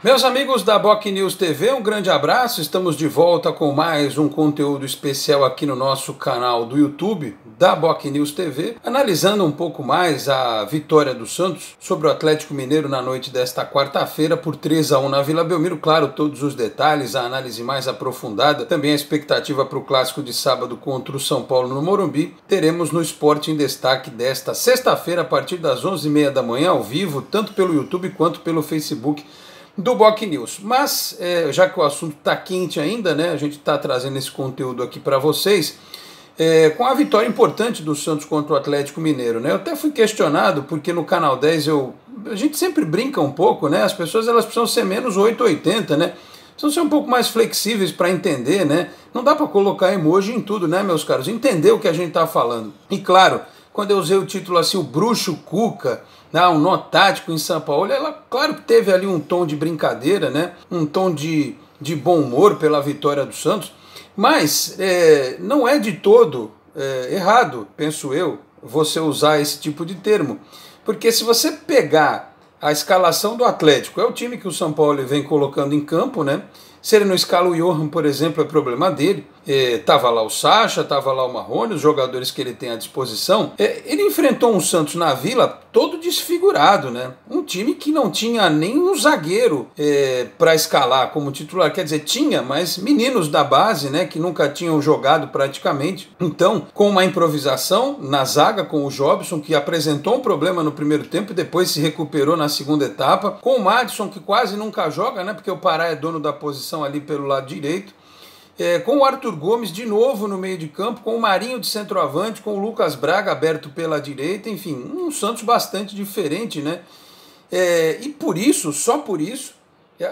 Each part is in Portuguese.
Meus amigos da Boc News TV, um grande abraço. Estamos de volta com mais um conteúdo especial aqui no nosso canal do YouTube da Boc News TV, analisando um pouco mais a vitória do Santos sobre o Atlético Mineiro na noite desta quarta-feira por 3 a 1 na Vila Belmiro. Claro, todos os detalhes, a análise mais aprofundada, também a expectativa para o clássico de sábado contra o São Paulo no Morumbi, teremos no Esporte em Destaque desta sexta-feira a partir das 11h30 da manhã ao vivo, tanto pelo YouTube quanto pelo Facebook do Boc News. Mas, é, já que o assunto está quente ainda, né, a gente está trazendo esse conteúdo aqui para vocês, é, com a vitória importante do Santos contra o Atlético Mineiro. Né? Eu até fui questionado, porque no Canal 10 eu, a gente sempre brinca um pouco, né? as pessoas elas precisam ser menos 880, né? precisam ser um pouco mais flexíveis para entender. né? Não dá para colocar emoji em tudo, né, meus caros? Entender o que a gente está falando. E claro, quando eu usei o título assim, o Bruxo Cuca ah, um nó tático em São Paulo, ela, claro que teve ali um tom de brincadeira, né? um tom de, de bom humor pela vitória do Santos, mas é, não é de todo é, errado, penso eu, você usar esse tipo de termo. Porque se você pegar a escalação do Atlético, é o time que o São Paulo vem colocando em campo, né? Se ele não escala o Johan, por exemplo, é problema dele estava é, lá o Sacha, estava lá o Marrone, os jogadores que ele tem à disposição. É, ele enfrentou um Santos na Vila todo desfigurado, né? Um time que não tinha nem um zagueiro é, para escalar como titular, quer dizer, tinha, mas meninos da base, né, que nunca tinham jogado praticamente. Então, com uma improvisação na zaga com o Jobson, que apresentou um problema no primeiro tempo e depois se recuperou na segunda etapa, com o Madison, que quase nunca joga, né, porque o Pará é dono da posição ali pelo lado direito, é, com o Arthur Gomes de novo no meio de campo, com o Marinho de centroavante, com o Lucas Braga aberto pela direita, enfim, um Santos bastante diferente, né? É, e por isso, só por isso,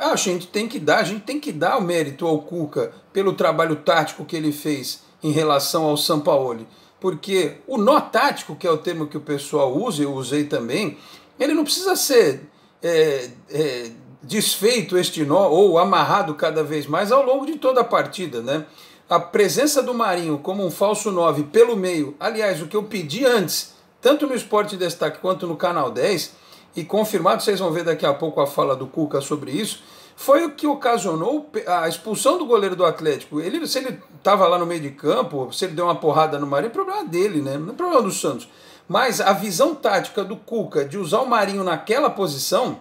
ah, a gente tem que dar, a gente tem que dar o mérito ao Cuca pelo trabalho tático que ele fez em relação ao Sampaoli. Porque o nó tático, que é o termo que o pessoal usa, eu usei também, ele não precisa ser é, é desfeito este nó ou amarrado cada vez mais ao longo de toda a partida, né? A presença do Marinho como um falso 9 pelo meio, aliás, o que eu pedi antes, tanto no Esporte Destaque quanto no Canal 10, e confirmado, vocês vão ver daqui a pouco a fala do Cuca sobre isso, foi o que ocasionou a expulsão do goleiro do Atlético. Ele, se ele estava lá no meio de campo, se ele deu uma porrada no Marinho, é problema dele, né? Não é problema do Santos. Mas a visão tática do Cuca de usar o Marinho naquela posição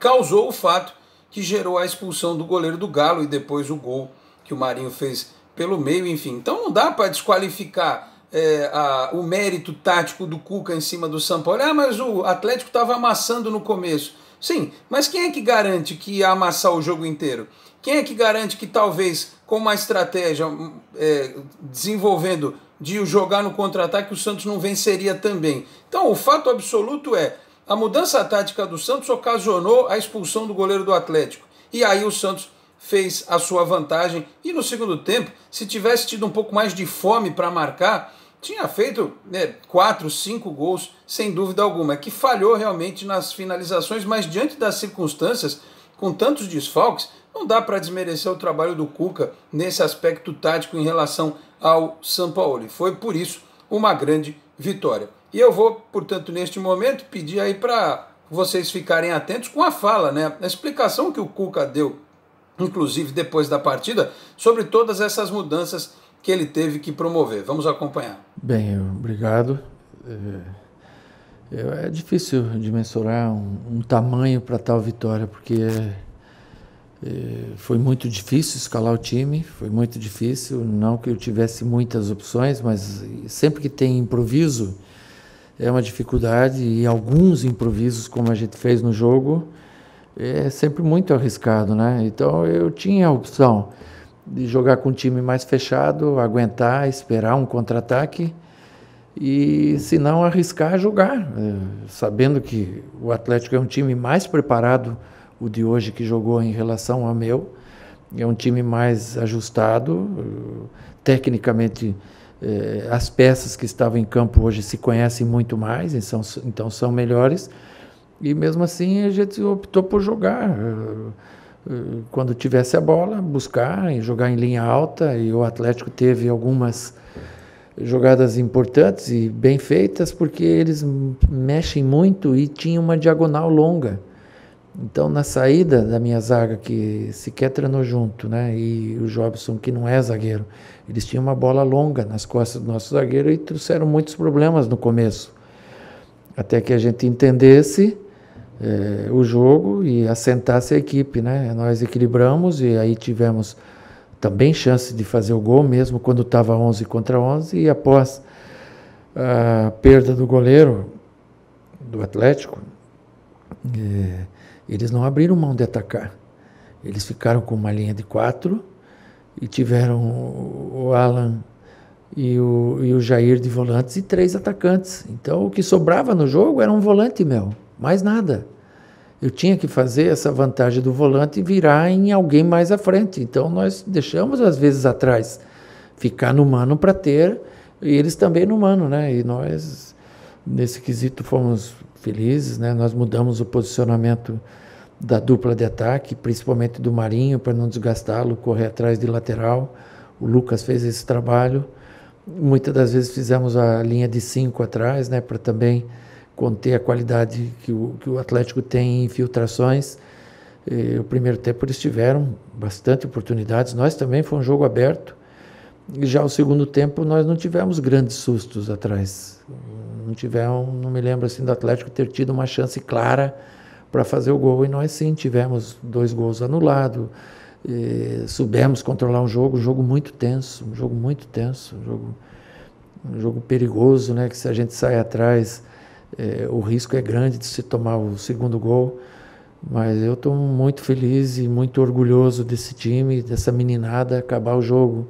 causou o fato que gerou a expulsão do goleiro do Galo e depois o gol que o Marinho fez pelo meio, enfim. Então não dá para desqualificar é, a, o mérito tático do Cuca em cima do São Paulo. Ah, mas o Atlético estava amassando no começo. Sim, mas quem é que garante que ia amassar o jogo inteiro? Quem é que garante que talvez com uma estratégia hum, é, desenvolvendo de jogar no contra-ataque o Santos não venceria também? Então o fato absoluto é a mudança tática do Santos ocasionou a expulsão do goleiro do Atlético. E aí o Santos fez a sua vantagem. E no segundo tempo, se tivesse tido um pouco mais de fome para marcar, tinha feito né, quatro, cinco gols, sem dúvida alguma. É que falhou realmente nas finalizações, mas diante das circunstâncias, com tantos desfalques, não dá para desmerecer o trabalho do Cuca nesse aspecto tático em relação ao São Paulo. E foi por isso uma grande vitória. E eu vou, portanto, neste momento pedir aí para vocês ficarem atentos com a fala, né? A explicação que o Cuca deu, inclusive depois da partida, sobre todas essas mudanças que ele teve que promover. Vamos acompanhar. Bem, obrigado. É, é difícil de mensurar um, um tamanho para tal vitória, porque é, é, foi muito difícil escalar o time, foi muito difícil. Não que eu tivesse muitas opções, mas sempre que tem improviso é uma dificuldade e alguns improvisos como a gente fez no jogo é sempre muito arriscado, né? Então eu tinha a opção de jogar com um time mais fechado, aguentar, esperar um contra-ataque e se não arriscar jogar, é, sabendo que o Atlético é um time mais preparado o de hoje que jogou em relação ao meu, é um time mais ajustado, tecnicamente eh, as peças que estavam em campo hoje se conhecem muito mais, então, então são melhores. E mesmo assim a gente optou por jogar. Eh, eh, quando tivesse a bola, buscar e jogar em linha alta. E o Atlético teve algumas jogadas importantes e bem feitas, porque eles mexem muito e tinha uma diagonal longa. Então, na saída da minha zaga, que sequer treinou junto, né? E o Jobson, que não é zagueiro, eles tinham uma bola longa nas costas do nosso zagueiro e trouxeram muitos problemas no começo. Até que a gente entendesse é, o jogo e assentasse a equipe, né? Nós equilibramos e aí tivemos também chance de fazer o gol, mesmo quando estava 11 contra 11. E após a perda do goleiro do Atlético. É, eles não abriram mão de atacar. Eles ficaram com uma linha de quatro e tiveram o Alan e o, e o Jair de volantes e três atacantes. Então o que sobrava no jogo era um volante meu, mais nada. Eu tinha que fazer essa vantagem do volante virar em alguém mais à frente. Então nós deixamos às vezes atrás, ficar no mano para ter e eles também no mano, né? E nós nesse quesito fomos felizes, né? Nós mudamos o posicionamento da dupla de ataque, principalmente do Marinho, para não desgastá-lo, correr atrás de lateral. O Lucas fez esse trabalho. Muitas das vezes fizemos a linha de cinco atrás, né, para também conter a qualidade que o, que o Atlético tem em infiltrações. E, o primeiro tempo eles tiveram bastante oportunidades. Nós também foi um jogo aberto já o segundo tempo nós não tivemos grandes sustos atrás. Não tivemos, não me lembro assim do Atlético ter tido uma chance clara para fazer o gol e nós sim tivemos dois gols anulados. subimos controlar um jogo, um jogo muito tenso, um jogo muito tenso, um jogo, um jogo perigoso, né? Que se a gente sai atrás, é, o risco é grande de se tomar o segundo gol. Mas eu estou muito feliz e muito orgulhoso desse time, dessa meninada acabar o jogo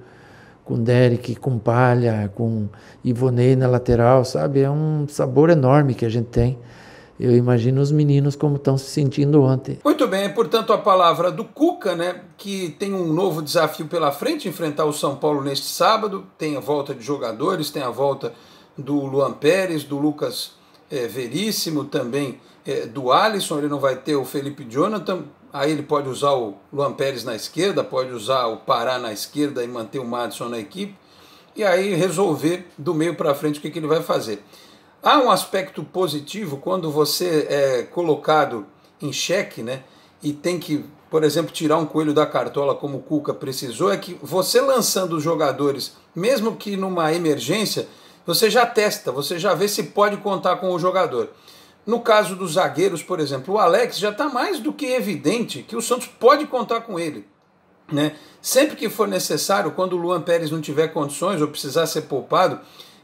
com Derek, com Palha, com Ivonei na lateral, sabe? É um sabor enorme que a gente tem. Eu imagino os meninos como estão se sentindo ontem. Muito bem, portanto, a palavra do Cuca, né, que tem um novo desafio pela frente, enfrentar o São Paulo neste sábado. Tem a volta de jogadores, tem a volta do Luan Pérez, do Lucas é, Veríssimo, também é, do Alisson. Ele não vai ter o Felipe Jonathan, aí ele pode usar o Luan Pérez na esquerda, pode usar o Pará na esquerda e manter o Madison na equipe, e aí resolver do meio para frente o que, que, ele vai fazer. Há um aspecto positivo quando você é colocado em xeque, né? E tem que, por exemplo, tirar um coelho da cartola, como o Cuca precisou, é que você lançando os jogadores, mesmo que numa emergência, você já testa, você já vê se pode contar com o jogador. No caso dos zagueiros, por exemplo, o Alex já está mais do que evidente que o Santos pode contar com ele. Né? Sempre que for necessário, quando o Luan Pérez não tiver condições ou precisar ser poupado,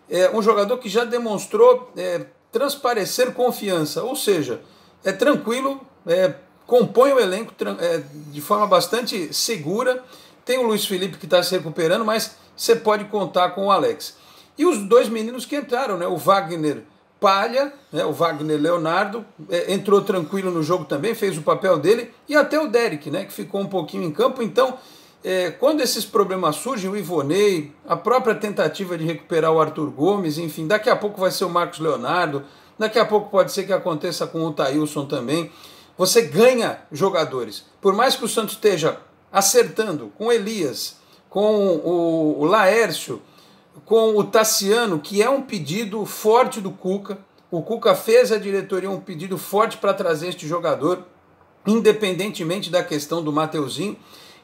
é um jogador que já demonstrou é, transparecer confiança, ou seja, é tranquilo, é, compõe o elenco é, de forma bastante segura. Tem o Luiz Felipe que está se recuperando, mas você pode contar com o Alex. E os dois meninos que entraram, né? o Wagner Palha, né, o Wagner Leonardo, é, entrou tranquilo no jogo também, fez o papel dele, e até o Derek, né, que ficou um pouquinho em campo. Então, é, quando esses problemas surgem, o Ivonei, a própria tentativa de recuperar o Arthur Gomes, enfim, daqui a pouco vai ser o Marcos Leonardo, daqui a pouco pode ser que aconteça com o Thailson também. Você ganha jogadores. Por mais que o Santos esteja acertando com o Elias, com o Laércio com o Tassiano, que é um pedido forte do Cuca. O Cuca fez à diretoria um pedido forte para trazer este jogador, independentemente da questão do Mateuzinho.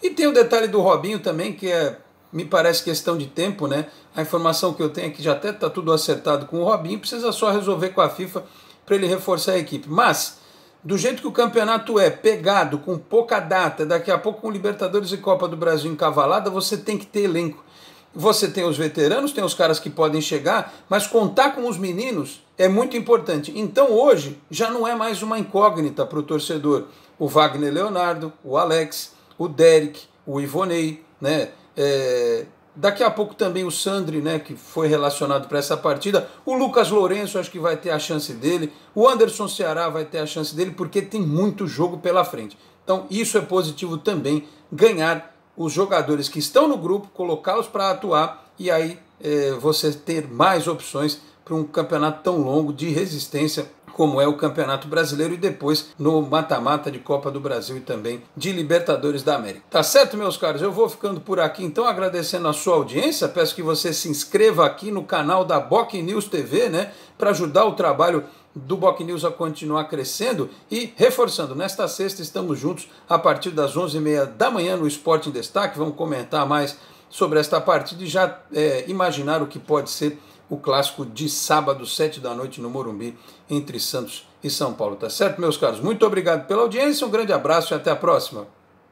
E tem o detalhe do Robinho também, que é, me parece questão de tempo, né? A informação que eu tenho é que já até está tudo acertado com o Robinho, precisa só resolver com a FIFA para ele reforçar a equipe. Mas, do jeito que o campeonato é pegado, com pouca data, daqui a pouco com Libertadores e Copa do Brasil encavalada, você tem que ter elenco você tem os veteranos, tem os caras que podem chegar, mas contar com os meninos é muito importante. Então hoje já não é mais uma incógnita para o torcedor. O Wagner Leonardo, o Alex, o Derek, o Ivonei, né? É, daqui a pouco também o Sandri, né? Que foi relacionado para essa partida. O Lucas Lourenço, acho que vai ter a chance dele. O Anderson Ceará vai ter a chance dele, porque tem muito jogo pela frente. Então isso é positivo também, ganhar os jogadores que estão no grupo, colocá-los para atuar e aí é, você ter mais opções para um campeonato tão longo de resistência como é o Campeonato Brasileiro e depois no mata-mata de Copa do Brasil e também de Libertadores da América. Tá certo, meus caros? Eu vou ficando por aqui, então agradecendo a sua audiência, peço que você se inscreva aqui no canal da Boc News TV, né, para ajudar o trabalho do Boc News a continuar crescendo e reforçando, nesta sexta estamos juntos a partir das 11h30 da manhã no Esporte em Destaque, vamos comentar mais sobre esta partida e já é, imaginar o que pode ser o clássico de sábado, 7 da noite no Morumbi, entre Santos e São Paulo, tá certo, meus caros? Muito obrigado pela audiência, um grande abraço e até a próxima.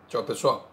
Tchau, pessoal.